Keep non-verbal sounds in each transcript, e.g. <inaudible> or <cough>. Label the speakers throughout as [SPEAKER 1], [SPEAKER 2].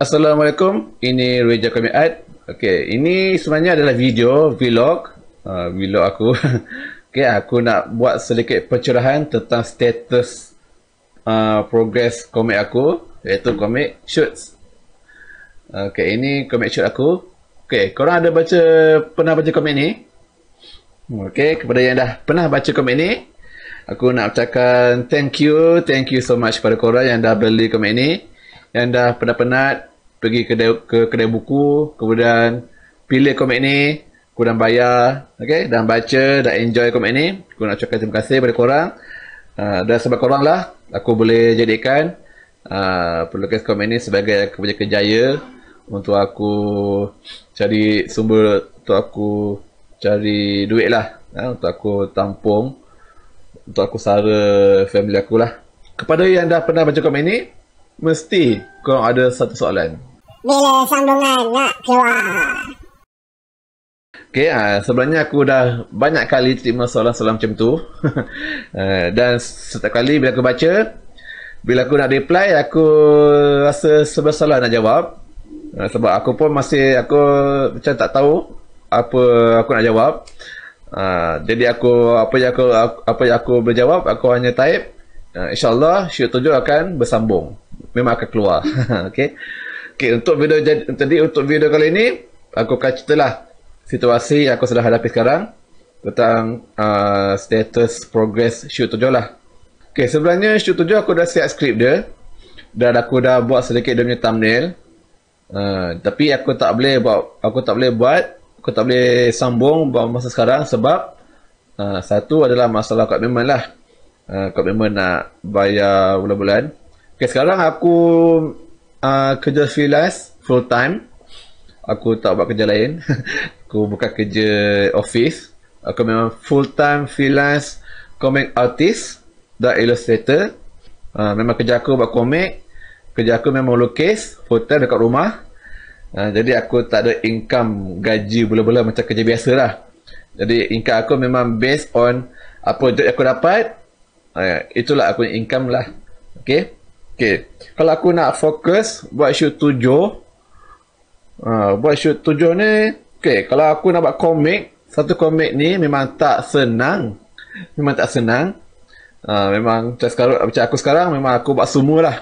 [SPEAKER 1] Assalamualaikum. Ini Reja Kami Art. Okey, ini sebenarnya adalah video vlog, uh, vlog aku. <laughs> Okey, aku nak buat sedikit pencerahan tentang status uh, ah, progress komik aku, iaitu komik shoots. Okey, ini komik shoot aku. Okey, korang ada baca pernah baca komik ni? Okey, kepada yang dah pernah baca komik ni, aku nak ucapkan thank you, thank you so much kepada korang yang dah beli komik ni yang dah penat-penat pergi kedai, ke kedai buku kemudian pilih komik ni aku dah bayar okay? dah baca dah enjoy komik ni aku nak cakap terima kasih kepada korang uh, ah, dan sebab korang lah aku boleh jadikan uh, pelukis komik ni sebagai kerja kejaya untuk aku cari sumber untuk aku cari duit lah uh, untuk aku tampung untuk aku sara family aku lah kepada yang dah pernah baca komik ni Mesti kau ada satu soalan. Bila sambungan nak keluar? Okay, uh, ah, sebenarnya aku dah banyak kali terima soalan-soalan macam tu. uh, <laughs> dan setiap kali bila aku baca, bila aku nak reply, aku rasa sebab salah nak jawab. Uh, sebab aku pun masih, aku macam tak tahu apa aku nak jawab. Uh, jadi aku apa yang aku, apa yang aku berjawab aku hanya type uh, insyaallah syukur tujuh akan bersambung memang akan keluar. <laughs> Okey. Okey, untuk video jadi, tadi untuk video kali ini aku akan ceritalah situasi yang aku sedang hadapi sekarang tentang uh, status progress shoot tu lah. Okey, sebenarnya shoot 7 aku dah siap skrip dia. Dan aku dah buat sedikit dia punya thumbnail. Uh, tapi aku tak boleh buat aku tak boleh buat aku tak boleh sambung buat masa sekarang sebab uh, satu adalah masalah kat memang lah uh, kat memang nak bayar bulan-bulan Okay, sekarang aku uh, kerja freelance full time. Aku tak buat kerja lain. <laughs> aku buka kerja office. Aku memang full time freelance comic artist dan illustrator. Uh, memang kerja aku buat komik. Kerja aku memang lukis full time dekat rumah. Uh, jadi aku tak ada income gaji bulan-bulan macam kerja biasa lah. Jadi income aku memang based on apa job yang aku dapat. Uh, itulah aku income lah. Okay. Okay. Kalau aku nak fokus buat shoot tujuh. Ha, buat shoot tujuh ni. Okay. Kalau aku nak buat komik. Satu komik ni memang tak senang. Memang tak senang. Uh, memang macam, sekarang, macam aku sekarang memang aku buat semua lah.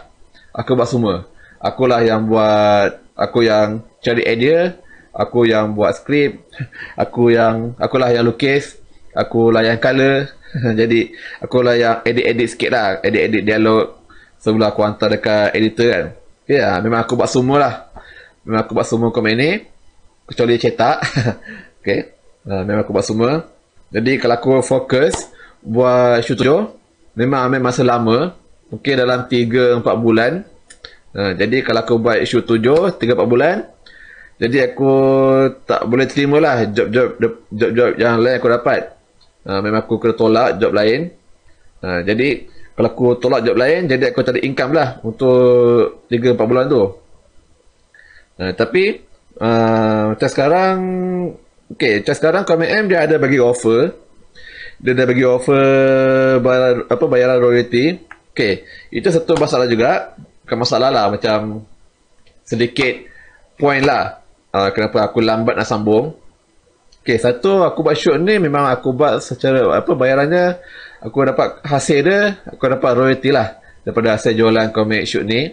[SPEAKER 1] Aku buat semua. Akulah yang buat. Aku yang cari idea. Aku yang buat skrip. <laughs> Aku yang. Akulah yang lukis. Akulah yang colour. <laughs> Jadi akulah yang edit-edit sikit lah. Edit-edit dialog sebelum aku hantar dekat editor kan. Ya, yeah, memang aku buat semua lah. Memang aku buat semua komen ni. Kecuali cetak. <laughs> okay. Uh, memang aku buat semua. Jadi kalau aku fokus buat shoot tujuh, memang ambil masa lama. Mungkin dalam 3-4 bulan. Uh, jadi kalau aku buat isu tujuh, 3-4 bulan. Jadi aku tak boleh terima lah job-job, job yang lain aku dapat. Uh, memang aku kena tolak job lain. Uh, jadi kalau aku tolak job lain jadi aku tak ada income lah untuk 3-4 bulan tu uh, tapi uh, macam sekarang ok macam sekarang KMM dia ada bagi offer dia ada bagi offer bayaran, apa bayaran royalty ok itu satu masalah juga bukan masalah lah macam sedikit point lah uh, kenapa aku lambat nak sambung ok satu aku buat shoot ni memang aku buat secara apa bayarannya aku dapat hasil dia, aku dapat royalty lah daripada hasil jualan comic shoot ni.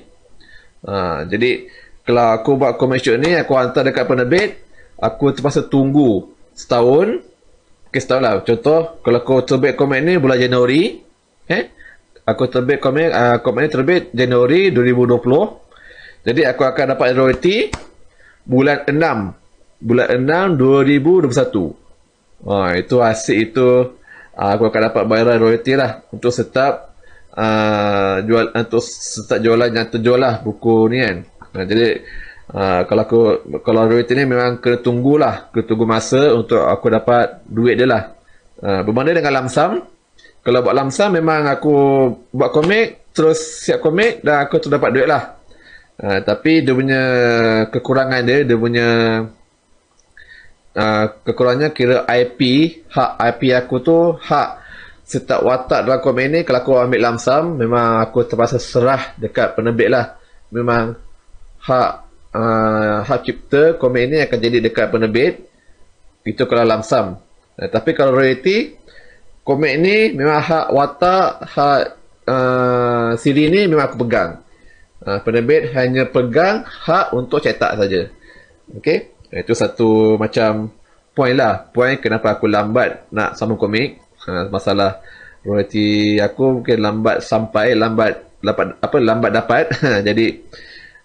[SPEAKER 1] Uh, jadi kalau aku buat comic shoot ni, aku hantar dekat penerbit, aku terpaksa tunggu setahun. Okay, setahun lah. Contoh, kalau aku terbit komik ni bulan Januari. Eh? Aku terbit komik, uh, ah, komik ni terbit Januari 2020. Jadi aku akan dapat royalty bulan 6. Bulan 6 2021. Ha, itu hasil itu uh, aku akan dapat bayaran royalty lah untuk setiap uh, ah, jual ah, untuk setiap jualan yang terjual lah buku ni kan uh, jadi uh, kalau aku kalau royalty ni memang kena tunggulah kena tunggu masa untuk aku dapat duit dia lah uh, berbanding dengan lamsam kalau buat lamsam memang aku buat komik terus siap komik dan aku tu dapat duit lah uh, tapi dia punya kekurangan dia dia punya uh, ah, kekurangannya kira IP hak IP aku tu hak setiap watak dalam komen ni kalau aku ambil lamsam memang aku terpaksa serah dekat penerbit lah memang hak uh, hak cipta komen ni akan jadi dekat penerbit itu kalau lamsam uh, ah, tapi kalau royalty komen ni memang hak watak hak uh, siri ni memang aku pegang uh, penerbit hanya pegang hak untuk cetak saja okay? Itu eh, satu macam point lah. Point kenapa aku lambat nak sambung komik. Ha, masalah royalty aku mungkin lambat sampai, lambat dapat apa lambat dapat <laughs> jadi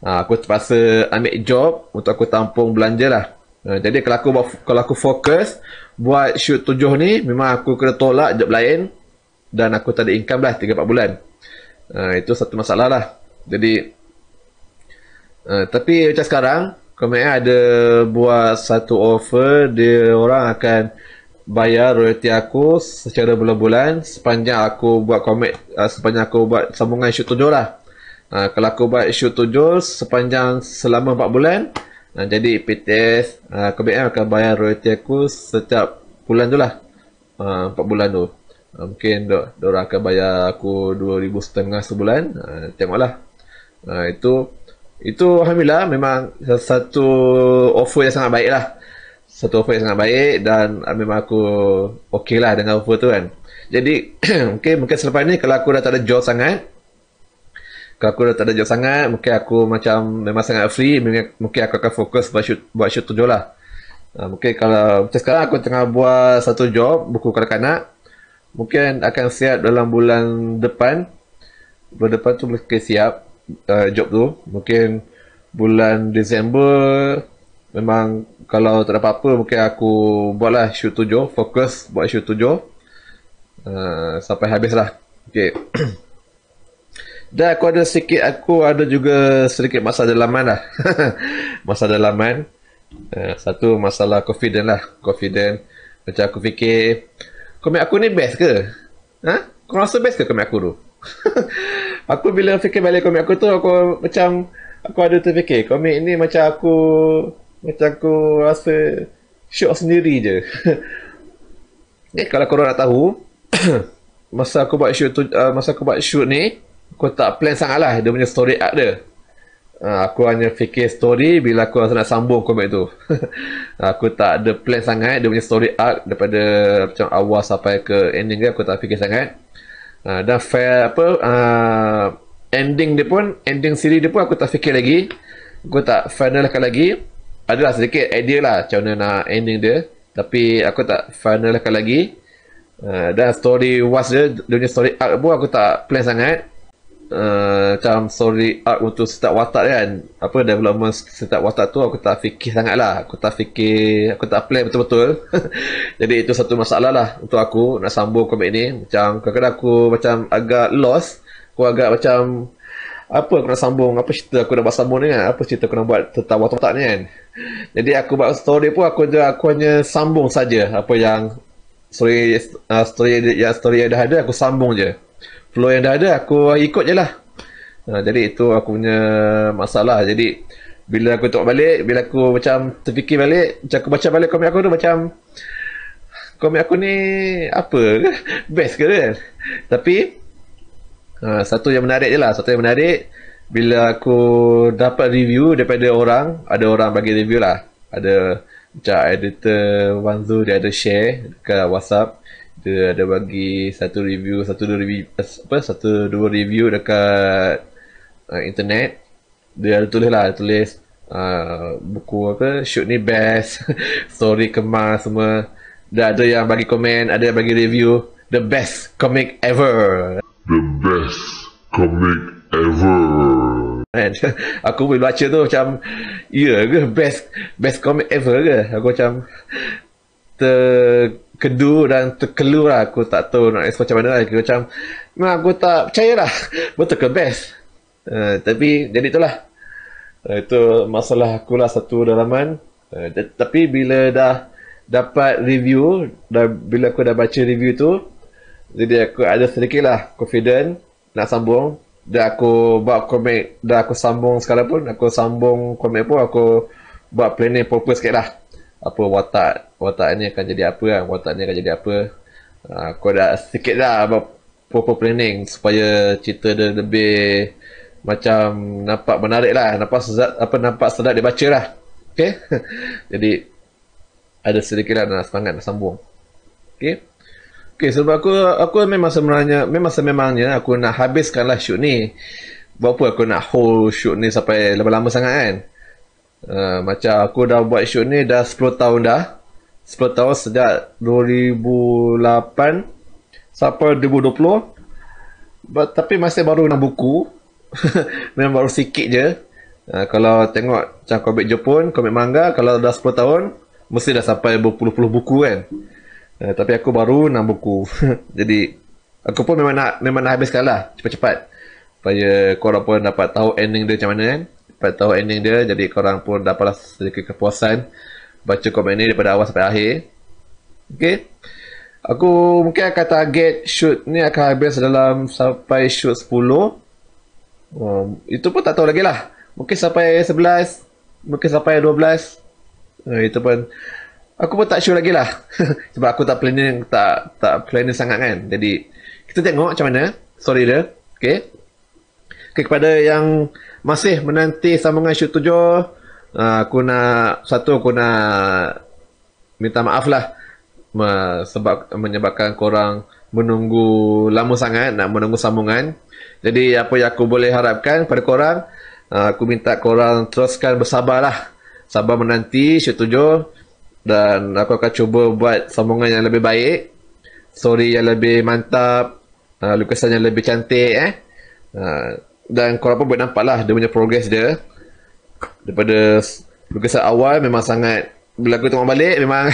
[SPEAKER 1] ha, aku terpaksa ambil job untuk aku tampung belanja lah ha, jadi kalau aku buat, kalau aku fokus buat shoot tujuh ni memang aku kena tolak job lain dan aku tak ada income lah 3-4 bulan ha, itu satu masalah lah jadi tapi macam sekarang Komen ada buat satu offer dia orang akan bayar royalty aku secara bulan-bulan sepanjang aku buat komik uh, ah, sepanjang aku buat sambungan shoot tujuh lah. Uh, kalau aku buat shoot tujuh sepanjang selama empat bulan uh, jadi PTS uh, KBM akan bayar royalty aku setiap bulan tu lah. Empat uh, bulan tu. Uh, mungkin dia do- akan bayar aku dua ribu setengah sebulan. Uh, tengoklah. Uh, itu itu Alhamdulillah memang satu offer yang sangat baik lah. Satu offer yang sangat baik dan ah, memang aku okey lah dengan offer tu kan. Jadi okay, <clears throat> mungkin selepas ni kalau aku dah tak ada job sangat, kalau aku dah tak ada job sangat, mungkin aku macam memang sangat free, mungkin mungkin aku akan fokus buat shoot, buat shoot tujuh lah. Uh, mungkin kalau macam sekarang aku tengah buat satu job, buku kanak-kanak, mungkin akan siap dalam bulan depan. Bulan depan tu boleh siap uh, job tu mungkin bulan Disember memang kalau tak ada apa mungkin aku buatlah shoot tujuh fokus buat shoot tujuh uh, sampai habis lah okay. <clears throat> dan aku ada sikit aku ada juga sedikit masa dalaman lah <laughs> masa dalaman uh, satu masalah confident lah confident macam aku fikir komik aku ni best ke? ha? kau rasa best ke komik aku tu? <laughs> aku bila fikir balik komik aku tu aku macam aku ada tu fikir, komik ni macam aku macam aku rasa syok sendiri je eh kalau korang nak tahu <coughs> masa aku buat shoot tu, uh, masa aku buat shoot ni aku tak plan sangat lah dia punya story arc dia uh, aku hanya fikir story bila aku rasa nak sambung komik tu <laughs> aku tak ada plan sangat dia punya story arc daripada macam awal sampai ke ending dia aku tak fikir sangat uh, dah fail apa uh, ending dia pun ending siri dia pun aku tak fikir lagi aku tak finalkan lagi adalah sedikit idea lah macam mana nak ending dia tapi aku tak finalkan lagi uh, dan story was dia dunia story arc pun aku tak plan sangat Eh, macam story arc untuk setiap watak kan apa development setiap watak tu aku tak fikir sangat lah aku tak fikir aku tak plan betul-betul <laughs> jadi itu satu masalah lah untuk aku nak sambung komik ni macam kadang-kadang aku macam agak lost aku agak macam apa aku nak sambung apa cerita aku nak buat sambung ni kan apa cerita aku nak buat tentang watak-watak ni kan jadi aku buat story pun aku, aku hanya sambung saja apa yang story uh, story yang story yang dah ada aku sambung je. Flow yang dah ada aku ikut je lah. Uh, jadi itu aku punya masalah. Jadi bila aku tengok balik, bila aku macam terfikir balik, macam aku baca balik komik aku tu macam komik aku ni apa <laughs> Best ke kan? Tapi uh, satu yang menarik je lah. Satu yang menarik bila aku dapat review daripada orang, ada orang bagi review lah. Ada macam editor Wan dia ada share ke WhatsApp. Dia ada bagi satu review, satu dua review apa satu dua review dekat uh, internet. Dia ada tulis lah, tulis uh, buku apa shoot ni best, <laughs> story kemas semua. Dia ada yang bagi komen, ada yang bagi review the best comic ever. The best comic ever kan <laughs> aku bila baca tu macam ya ke best best comic ever ke aku macam terkedu dan terkelur lah aku tak tahu nak respon macam mana lah aku macam memang aku tak percaya lah <laughs> betul ke best uh, tapi jadi itulah uh, itu masalah aku lah satu dalaman uh, tapi bila dah dapat review dan bila aku dah baca review tu jadi aku ada sedikit lah confident nak sambung dah aku buat komik dah aku sambung sekarang pun aku sambung komik pun aku buat planning proper sikit lah apa watak watak ni akan jadi apa kan watak ni akan jadi apa ah, aku dah sikit lah buat proper planning supaya cerita dia lebih macam nampak menarik lah nampak sedap apa nampak sedap dia baca lah okay? <laughs> jadi ada sedikit lah nak semangat nak sambung okay? Okay, sebab aku aku memang sebenarnya memang sememangnya aku nak habiskanlah shoot ni. Buat apa aku nak hold shoot ni sampai lama-lama sangat kan? Uh, macam aku dah buat shoot ni dah 10 tahun dah. 10 tahun sejak 2008 sampai 2020. But, tapi masih baru nak buku. <laughs> memang baru sikit je. Uh, kalau tengok macam komik Jepun, komik manga kalau dah 10 tahun mesti dah sampai berpuluh-puluh buku kan? Hmm. Uh, tapi aku baru 6 buku. <laughs> Jadi aku pun memang nak memang nak habiskan lah cepat-cepat. Supaya korang pun dapat tahu ending dia macam mana kan. Dapat tahu ending dia. Jadi korang pun dapatlah sedikit kepuasan baca komen ni daripada awal sampai akhir. Okay. Aku mungkin akan target shoot ni akan habis dalam sampai shoot 10. Um, itu pun tak tahu lagi lah. Mungkin sampai 11. Mungkin sampai 12. Uh, eh, itu pun. Aku pun tak sure lagi lah <laughs> Sebab aku tak planning Tak tak planning sangat kan Jadi Kita tengok macam mana Sorry dia Okay Okay kepada yang Masih menanti sambungan shoot 7 uh, ah, Aku nak Satu aku nak Minta maaf lah sebab menyebabkan korang menunggu lama sangat nak menunggu sambungan jadi apa yang aku boleh harapkan pada korang ah, aku minta korang teruskan bersabarlah sabar menanti shoot dan aku akan cuba buat sambungan yang lebih baik story yang lebih mantap uh, lukisan yang lebih cantik eh uh, dan korang pun boleh nampak lah dia punya progress dia daripada lukisan awal memang sangat bila aku tengok balik memang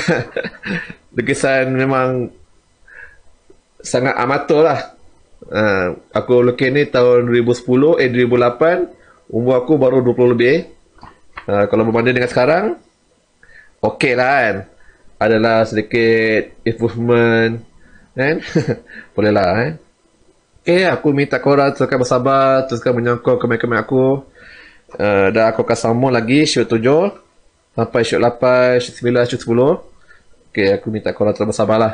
[SPEAKER 1] <laughs> lukisan memang sangat amatur lah uh, aku lukis ni tahun 2010 eh 2008 umur aku baru 20 lebih uh, kalau berbanding dengan sekarang okey lah kan adalah sedikit improvement kan <laughs> boleh lah kan eh? Okay, eh, aku minta korang teruskan bersabar, teruskan menyokong komen-komen aku. Uh, eh, dan aku akan sambung lagi shoot 7, sampai shoot 8, shoot 9, shoot 10. Okay, aku minta korang teruskan bersabar lah.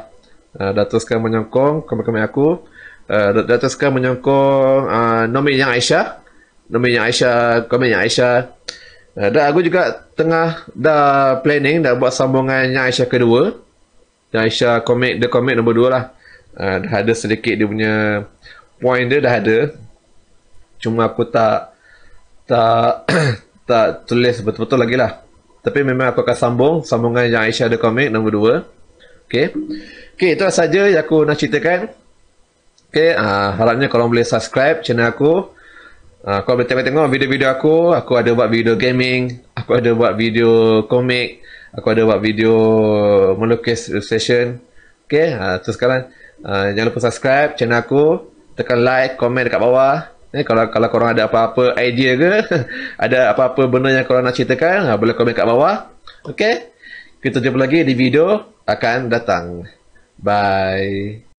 [SPEAKER 1] Uh, dan teruskan menyokong komen-komen aku. Uh, dan teruskan menyokong uh, nomin yang Aisyah. Nomi yang Aisyah, komen yang Aisyah. Uh, dan aku juga tengah dah planning dah buat sambungan yang Aisyah kedua. Yang Aisyah komik, the komik nombor dua lah. Uh, dah ada sedikit dia punya point dia dah ada. Cuma aku tak tak <clears throat> tak tulis betul-betul lagi lah. Tapi memang aku akan sambung sambungan yang Aisyah the komik nombor dua. Okay. Okay, itu sahaja yang aku nak ceritakan. Okay, uh, ah, harapnya korang boleh subscribe channel aku. Uh, ha, kau boleh tengok-tengok video-video aku. Aku ada buat video gaming. Aku ada buat video komik. Aku ada buat video melukis session. Okay, ha, uh, so sekarang uh, jangan lupa subscribe channel aku. Tekan like, komen dekat bawah. Eh, kalau kalau korang ada apa-apa idea ke, <laughs> ada apa-apa benda yang korang nak ceritakan, uh, boleh komen dekat bawah. Okay, kita jumpa lagi di video akan datang. Bye.